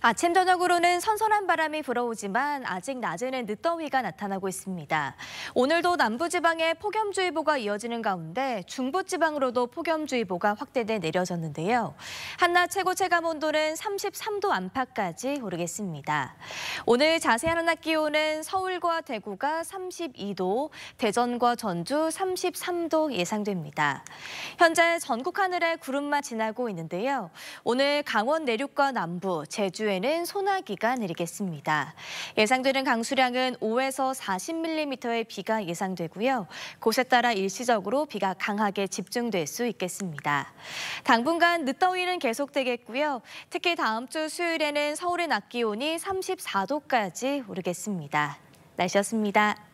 아침 저녁으로는 선선한 바람이 불어오지만 아직 낮에는 늦더위가 나타나고 있습니다. 오늘도 남부지방에 폭염주의보가 이어지는 가운데 중부지방으로도 폭염주의보가 확대돼 내려졌는데요. 한낮 최고 체감온도는 33도 안팎까지 오르겠습니다. 오늘 자세한 한낮 기온은 서울과 대구가 32도, 대전과 전주 33도 예상됩니다. 현재 전국 하늘에 구름만 지나고 있는데요. 오늘 강원 내륙과 남부, 제주 제주에는 소나기가 내리겠습니다. 예상되는 강수량은 5에서 40mm의 비가 예상되고요. 곳에 따라 일시적으로 비가 강하게 집중될 수 있겠습니다. 당분간 늦더위는 계속되겠고요. 특히 다음 주 수요일에는 서울의 낮 기온이 34도까지 오르겠습니다. 날씨였습니다.